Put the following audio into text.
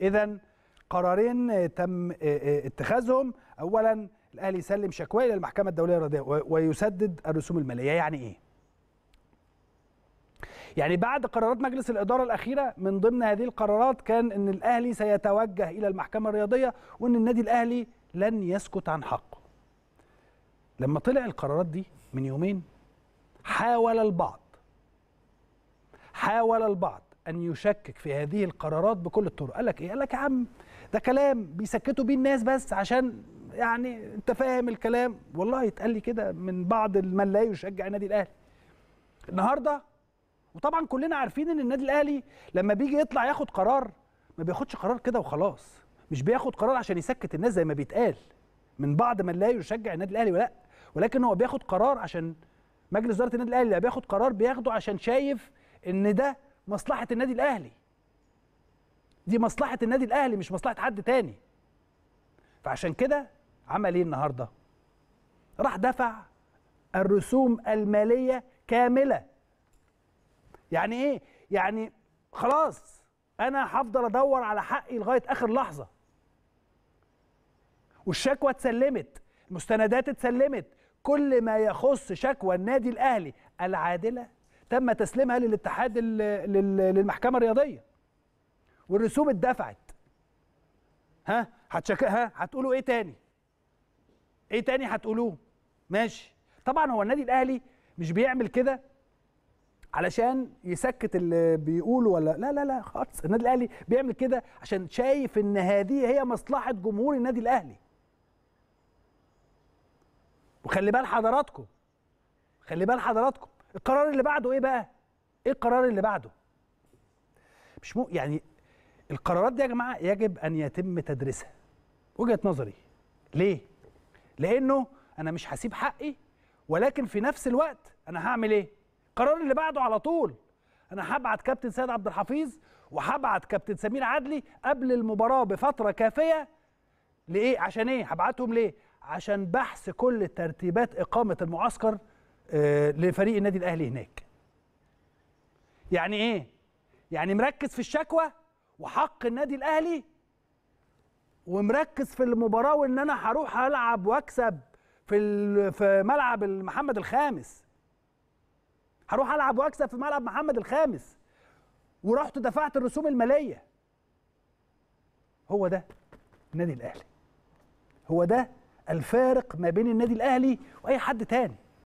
اذا قرارين تم آه، آه، اتخاذهم اولا الاهلي يسلم شكواه الى المحكمه الدوليه الرياضيه ويسدد الرسوم الماليه يعني ايه يعني بعد قرارات مجلس الاداره الاخيره من ضمن هذه القرارات كان ان الاهلي سيتوجه الى المحكمه الرياضيه وان النادي الاهلي لن يسكت عن حقه لما طلع القرارات دي من يومين حاول البعض حاول البعض ان يشكك في هذه القرارات بكل الطرق قال لك ايه قال لك يا عم ده كلام بيسكتوا بيه الناس بس عشان يعني انت فاهم الكلام والله يتقال لي كده من بعض من لا يشجع النادي الاهلي النهارده وطبعا كلنا عارفين ان النادي الاهلي لما بيجي يطلع ياخد قرار ما بياخدش قرار كده وخلاص مش بياخد قرار عشان يسكت الناس زي ما بيتقال من بعض من لا يشجع النادي الاهلي ولا ولكن هو بياخد قرار عشان مجلس اداره النادي الاهلي بياخد قرار بياخده عشان شايف ان ده مصلحه النادي الاهلي دي مصلحه النادي الاهلي مش مصلحه حد تاني فعشان كده عمل ايه النهارده راح دفع الرسوم الماليه كامله يعني ايه يعني خلاص انا هفضل ادور على حقي لغايه اخر لحظه والشكوى اتسلمت المستندات اتسلمت كل ما يخص شكوى النادي الاهلي العادله تم تسليمها للاتحاد للمحكمه الرياضيه والرسوم اتدفعت ها هتشك ها هتقولوا ايه تاني ايه تاني هتقولوه ماشي طبعا هو النادي الاهلي مش بيعمل كده علشان يسكت اللي بيقوله ولا لا لا لا خالص النادي الاهلي بيعمل كده عشان شايف ان هذه هي مصلحه جمهور النادي الاهلي وخلي بال حضراتكم خلي بال حضراتكم القرار اللي بعده ايه بقى ايه القرار اللي بعده مش مو يعني القرارات دي يا جماعه يجب ان يتم تدريسها وجهه نظري ليه لانه انا مش هسيب حقي ولكن في نفس الوقت انا هعمل ايه القرار اللي بعده على طول انا هبعت كابتن سيد عبد الحفيظ وهبعت كابتن سمير عدلي قبل المباراه بفتره كافيه لايه عشان ايه هبعتهم ليه عشان بحث كل ترتيبات اقامه المعسكر آه، لفريق النادي الاهلي هناك يعني ايه يعني مركز في الشكوى وحق النادي الاهلي ومركز في المباراه وان انا هروح العب واكسب في في ملعب محمد الخامس هروح العب واكسب في ملعب محمد الخامس ورحت دفعت الرسوم الماليه هو ده النادي الاهلي هو ده الفارق ما بين النادي الاهلي واي حد تاني